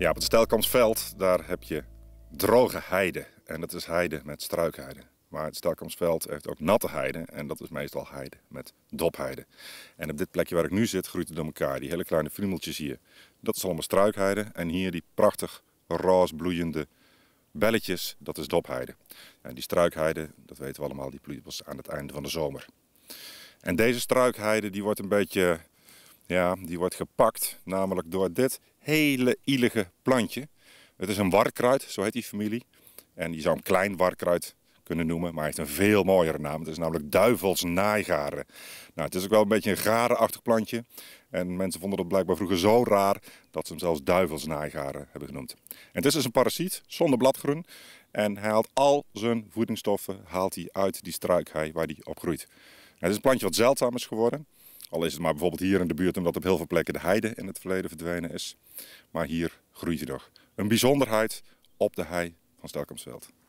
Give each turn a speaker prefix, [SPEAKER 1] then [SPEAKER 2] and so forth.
[SPEAKER 1] Ja, op het stelkamsveld daar heb je droge heide. En dat is heide met struikheide. Maar het stelkamsveld heeft ook natte heide. En dat is meestal heide met dopheide. En op dit plekje waar ik nu zit, groeit het door elkaar. Die hele kleine friemeltjes hier. Dat is allemaal struikheide. En hier die prachtig roze bloeiende belletjes, dat is dopheide. En die struikheide, dat weten we allemaal, die bloeit pas aan het einde van de zomer. En deze struikheide die wordt een beetje ja, die wordt gepakt, namelijk door dit hele ielige plantje. Het is een warkruid, zo heet die familie. En je zou hem klein warkruid kunnen noemen, maar hij heeft een veel mooiere naam. Het is namelijk duivels Nou, het is ook wel een beetje een garenachtig plantje. En mensen vonden dat blijkbaar vroeger zo raar dat ze hem zelfs duivelsnaigaren hebben genoemd. En het is dus een parasiet zonder bladgroen. En hij haalt al zijn voedingsstoffen haalt hij uit die struik waar hij op groeit. Nou, het is een plantje wat zeldzaam is geworden. Al is het maar bijvoorbeeld hier in de buurt, omdat op heel veel plekken de heide in het verleden verdwenen is. Maar hier groeit hij nog. Een bijzonderheid op de hei van Stelkamsveld.